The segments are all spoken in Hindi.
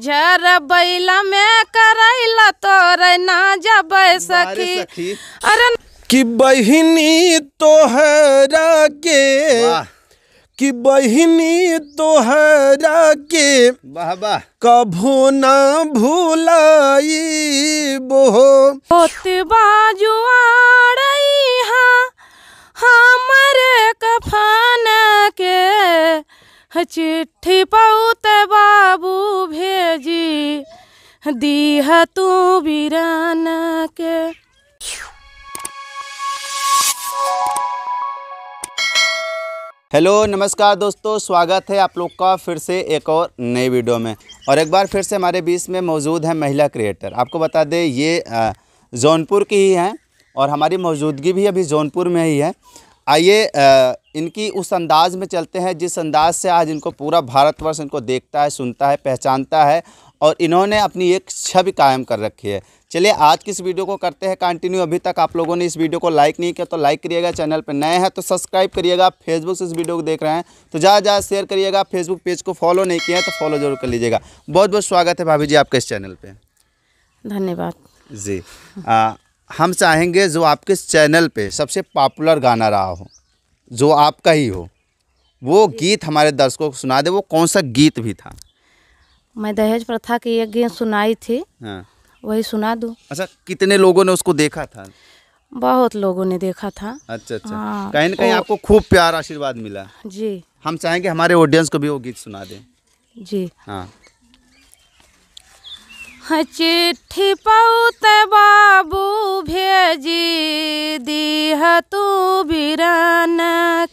झर बैला में करैला तोर ना जब सखी अरे कि बहिनी तोहरा के कि बहिनी तोहरा के बाबा कभो ना भूलाई बोहो बहुत बाजुआड़ हमारे कफन के हचे हेलो नमस्कार दोस्तों स्वागत है आप लोग का फिर से एक और नई वीडियो में और एक बार फिर से हमारे बीच में मौजूद है महिला क्रिएटर आपको बता दें ये जौनपुर की ही हैं और हमारी मौजूदगी भी अभी जौनपुर में ही है आइए इनकी उस अंदाज़ में चलते हैं जिस अंदाज़ से आज इनको पूरा भारतवर्ष इनको देखता है सुनता है पहचानता है और इन्होंने अपनी एक छवि कायम कर रखी है चलिए आज की इस वीडियो को करते हैं कंटिन्यू अभी तक आप लोगों ने इस वीडियो को लाइक नहीं किया तो लाइक करिएगा चैनल पर नए हैं तो सब्सक्राइब करिएगा फेसबुक से इस वीडियो को देख रहे हैं तो ज़्यादा ज़्यादा शेयर करिएगा फेसबुक पेज को फॉलो नहीं किया है तो फॉलो जरूर कर लीजिएगा बहुत बहुत स्वागत है भाभी जी आपके इस चैनल पर धन्यवाद जी आ, हम चाहेंगे जो आपके चैनल पर सबसे पॉपुलर गाना रहा हो जो आपका ही हो वो गीत हमारे दर्शकों को सुना दे वो कौन सा गीत भी था मैं दहेज प्रथा की एक गीत सुनाई थी हाँ। वही सुना दू अच्छा कितने लोगों ने उसको देखा था बहुत लोगों ने देखा था अच्छा अच्छा हाँ, कहीं ना कहीं आपको खूब प्यार आशीर्वाद मिला जी हम चाहेंगे हमारे ऑडियंस को भी वो गीत सुना दें जी हाँ, हाँ चिट्ठी पौत बाबू भेजी दीह तू बिरन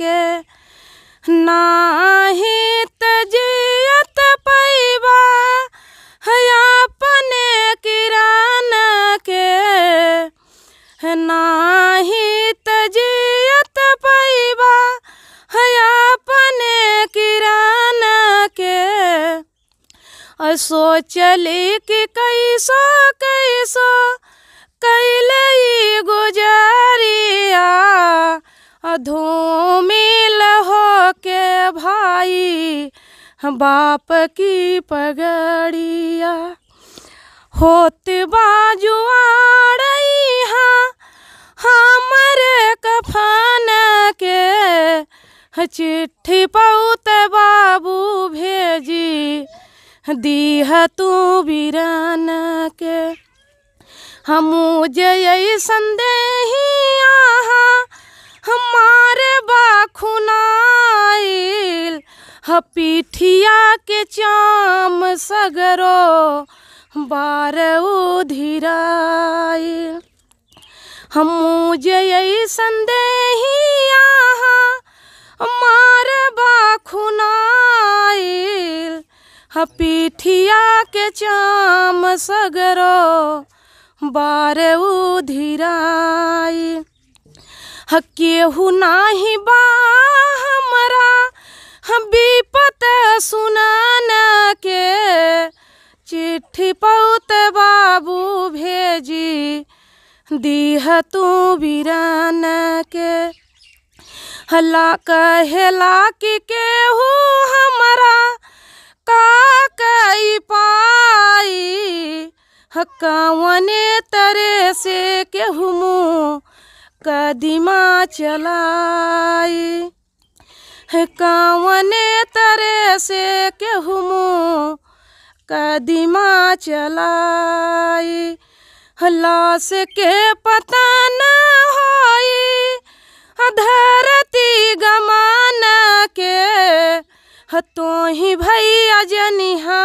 के नाही तजी बसो चले के कैसा कैसा कैल गुजारिया अधो में के भाई बाप की पगड़िया होत बाजुआड़ हमारे कफन के चिट्ठी पौत बाबू भेजी दीहा तू बिराना के हमू जय संदेहिया हमारे बाखुनाइल हपीठिया के चाम सगरो बार उधिराइल हमू जय संदेहिया हमारे बाखुना हपीठिया के चाम सगरो बारे उधिराई हु नाही बा हमारा विपत सुनाना के चिट्ठी पौत बाबू भेजी दीह तू बीरान के हला कहला कि केहू हमारा कई पाई हकावने तरे से केहू कदीमा चलाई हकावने तरे से केहू कदीमा चलाई लाश के पता न होई धरती गमाना के तो ही भैया जनिहा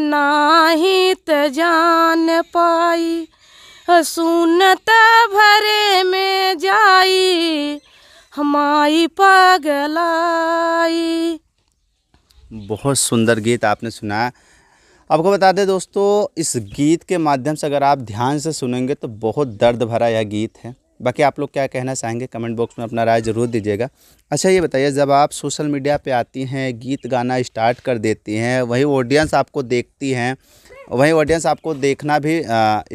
नाही त जान पाई सुनत भरे में जाई हमारी पगलाई बहुत सुंदर गीत आपने सुना आपको बता दें दोस्तों इस गीत के माध्यम से अगर आप ध्यान से सुनेंगे तो बहुत दर्द भरा यह गीत है बाकी आप लोग क्या कहना चाहेंगे कमेंट बॉक्स में अपना राय ज़रूर दीजिएगा अच्छा ये बताइए जब आप सोशल मीडिया पे आती हैं गीत गाना स्टार्ट कर देती हैं वही ऑडियंस आपको देखती हैं वहीं ऑडियंस आपको देखना भी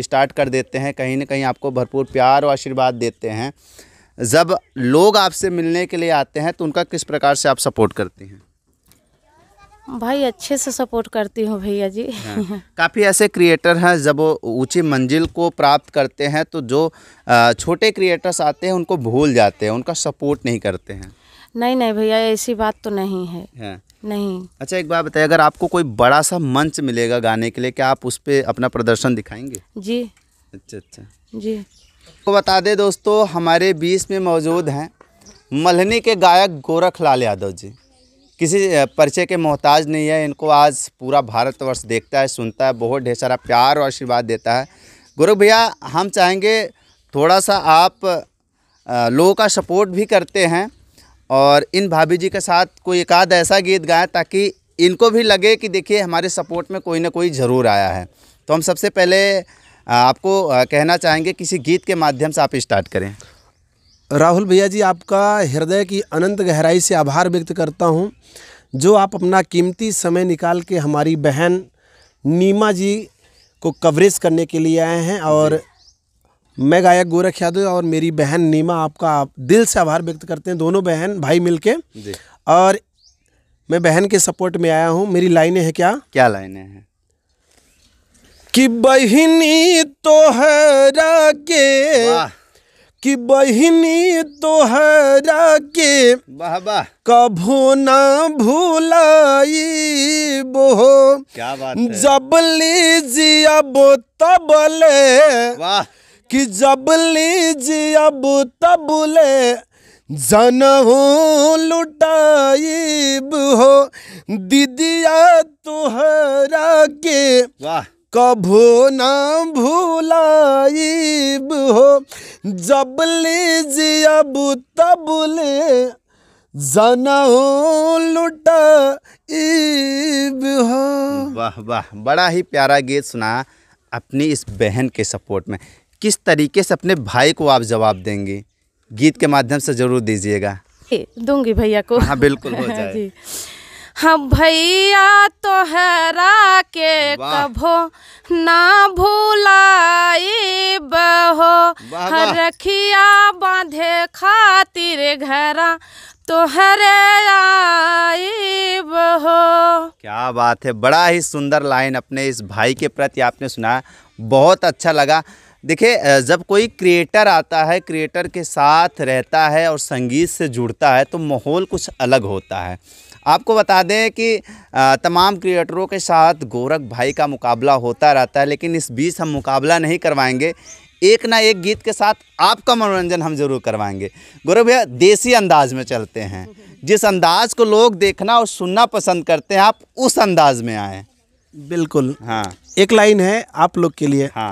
स्टार्ट कर देते हैं कहीं ना कहीं आपको भरपूर प्यार और आशीर्वाद देते हैं जब लोग आपसे मिलने के लिए आते हैं तो उनका किस प्रकार से आप सपोर्ट करती हैं भाई अच्छे से सपोर्ट करती हूँ भैया जी हाँ। काफ़ी ऐसे क्रिएटर हैं जब वो ऊँची मंजिल को प्राप्त करते हैं तो जो छोटे क्रिएटर्स आते हैं उनको भूल जाते हैं उनका सपोर्ट नहीं करते हैं नहीं नहीं भैया ऐसी बात तो नहीं है हाँ। नहीं अच्छा एक बात बताइए अगर आपको कोई बड़ा सा मंच मिलेगा गाने के लिए क्या आप उस पर अपना प्रदर्शन दिखाएंगे जी अच्छा अच्छा जी तो बता दें दोस्तों हमारे बीच में मौजूद हैं मल्हनी के गायक गोरख लाल यादव जी किसी परिचय के मोहताज नहीं है इनको आज पूरा भारतवर्ष देखता है सुनता है बहुत ढेर सारा प्यार और आशीर्वाद देता है गुरु भैया हम चाहेंगे थोड़ा सा आप लोगों का सपोर्ट भी करते हैं और इन भाभी जी के साथ कोई एक आध ऐसा गीत गाएं ताकि इनको भी लगे कि देखिए हमारे सपोर्ट में कोई ना कोई ज़रूर आया है तो हम सबसे पहले आपको कहना चाहेंगे किसी गीत के माध्यम से आप स्टार्ट करें राहुल भैया जी आपका हृदय की अनंत गहराई से आभार व्यक्त करता हूँ जो आप अपना कीमती समय निकाल के हमारी बहन नीमा जी को कवरेज करने के लिए आए हैं और मैं गायक गोरख यादव और मेरी बहन नीमा आपका आप दिल से आभार व्यक्त करते हैं दोनों बहन भाई मिल के और मैं बहन के सपोर्ट में आया हूँ मेरी लाइनें हैं क्या क्या लाइनें हैं कि बहनी तो हरा के कि बहिनी तोहरा के बाबा कभो ना भूलाई बो क्या बात है जब लीजिए तबले वाह कि जब लीजिए तबले जनहू लुटाई हो दीदिया तोहरा के वाह कभो ना भूलाइब हो जब लीजियब तब ले जनाओ लुटा इब हो वाह वाह बड़ा ही प्यारा गीत सुना अपनी इस बहन के सपोर्ट में किस तरीके से अपने भाई को आप जवाब देंगे गीत के माध्यम से ज़रूर दीजिएगा दूंगी भैया को हाँ बिल्कुल हो जाए जी हम हाँ भैया तोहरा के कभो ना भूलाई बहो रखिया बांधे खातिर घरा तोहरे आई बहो क्या बात है बड़ा ही सुंदर लाइन अपने इस भाई के प्रति आपने सुना बहुत अच्छा लगा देखिए जब कोई क्रिएटर आता है क्रिएटर के साथ रहता है और संगीत से जुड़ता है तो माहौल कुछ अलग होता है आपको बता दें कि तमाम क्रिएटरों के साथ गोरख भाई का मुकाबला होता रहता है लेकिन इस बीच हम मुकाबला नहीं करवाएंगे एक ना एक गीत के साथ आपका मनोरंजन हम जरूर करवाएंगे गौरव भैया देसी अंदाज में चलते हैं जिस अंदाज को लोग देखना और सुनना पसंद करते हैं आप उस अंदाज में आए बिल्कुल हाँ एक लाइन है आप लोग के लिए हाँ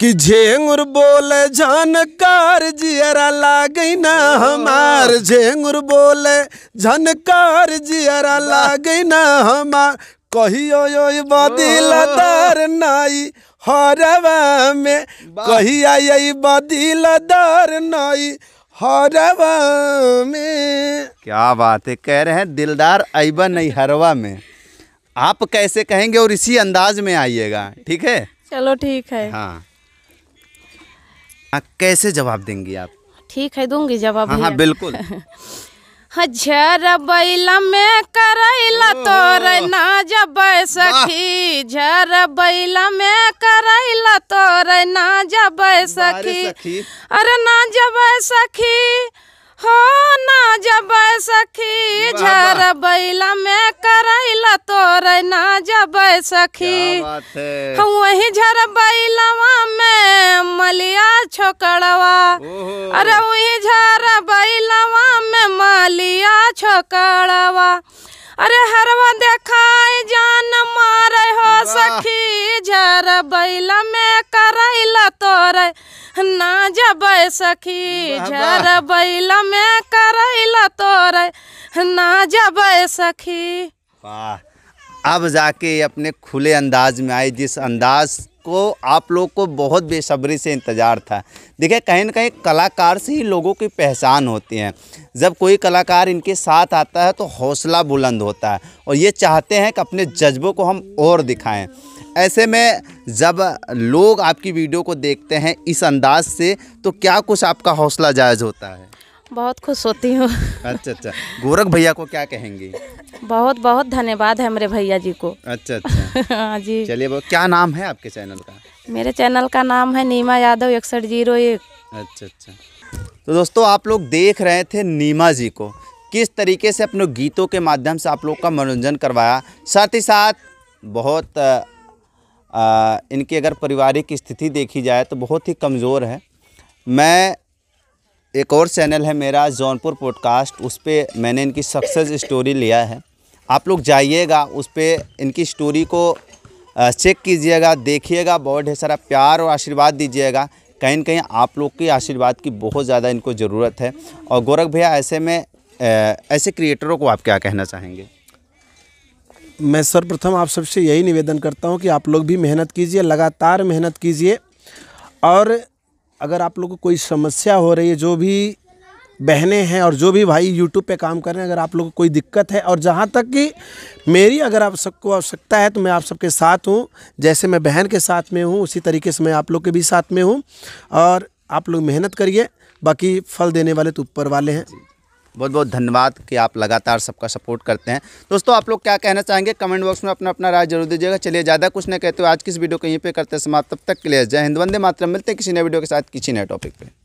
कि झेंगुर बोले झनकार जियरा लाग ना हमार झेंगुर बोले झनकार जियरा लाग ना हमार कहियो यो बदिलदार नाई हरवा में कहिया यही बदिलदार नाई हरवा में क्या बात है कह रहे हैं दिलदार अब नहीं हरवा में आप कैसे कहेंगे और इसी अंदाज में आइएगा ठीक है चलो ठीक है हाँ हाँ कैसे जवाब देंगी आप ठीक है दूंगी जवाब हाँ हाँ बिल्कुल झर बैला में करैला तोर ना जब सखी झर बैला में करैला तोर ना जब सखी अरे ना जब सखी हो ना जब सखी झर बैला में तोर ना जब सखी हम वही झर बैलवा में मलिया छोकड़वा अरे वही झर बैलवा में मलिया छोकड़वा अरे हरवा देखा जान मार हो सखी झर बैल में कर तोर ना जब सखी झर बैल में कर तोर ना जब सखी वाह अब जाके अपने खुले अंदाज में आए जिस अंदाज को आप लोग को बहुत बेसब्री से इंतज़ार था देखिए कहीं ना कहीं कलाकार से ही लोगों की पहचान होती है जब कोई कलाकार इनके साथ आता है तो हौसला बुलंद होता है और ये चाहते हैं कि अपने जज्बों को हम और दिखाएं ऐसे में जब लोग आपकी वीडियो को देखते हैं इस अंदाज से तो क्या कुछ आपका हौसला जायज़ होता है बहुत खुश होती हूँ अच्छा अच्छा गोरख भैया को क्या कहेंगे बहुत बहुत धन्यवाद है मेरे भैया जी को अच्छा अच्छा हाँ जी चलिए क्या नाम है आपके चैनल का मेरे चैनल का नाम है नीमा यादव इकसठ जीरो एक अच्छा अच्छा तो दोस्तों आप लोग देख रहे थे नीमा जी को किस तरीके से अपने गीतों के माध्यम से आप लोग का मनोरंजन करवाया साथ ही साथ बहुत आ, इनकी अगर पारिवारिक स्थिति देखी जाए तो बहुत ही कमज़ोर है मैं एक और चैनल है मेरा जौनपुर पॉडकास्ट उस पर मैंने इनकी सक्सेस स्टोरी लिया है आप लोग जाइएगा उस पर इनकी स्टोरी को चेक कीजिएगा देखिएगा बहुत ढेर सारा प्यार और आशीर्वाद दीजिएगा कहीं ना कहीं आप लोग के आशीर्वाद की बहुत ज़्यादा इनको ज़रूरत है और गोरख भैया ऐसे में ऐसे क्रिएटरों को आप क्या कहना चाहेंगे मैं सर्वप्रथम आप सबसे यही निवेदन करता हूँ कि आप लोग भी मेहनत कीजिए लगातार मेहनत कीजिए और अगर आप लोग को कोई समस्या हो रही है जो भी बहनें हैं और जो भी भाई यूट्यूब पे काम कर रहे हैं अगर आप लोग को कोई दिक्कत है और जहाँ तक कि मेरी अगर आप सबको आवश्यकता है तो मैं आप सबके साथ हूँ जैसे मैं बहन के साथ में हूँ उसी तरीके से मैं आप लोग के भी साथ में हूँ और आप लोग मेहनत करिए बाकी फल देने वाले तो ऊपर वाले हैं बहुत बहुत धन्यवाद कि आप लगातार सबका सपोर्ट करते हैं दोस्तों आप लोग क्या कहना चाहेंगे कमेंट बॉक्स में अपना अपना राय जरूर दीजिएगा चलिए ज़्यादा कुछ नहीं कहते हो आज किस वीडियो को यहीं पर करते समाप्त तब तक के लिए जय हिंद वंदे मात्र मिलते हैं किसी नए वीडियो के साथ किसी नए टॉपिक पर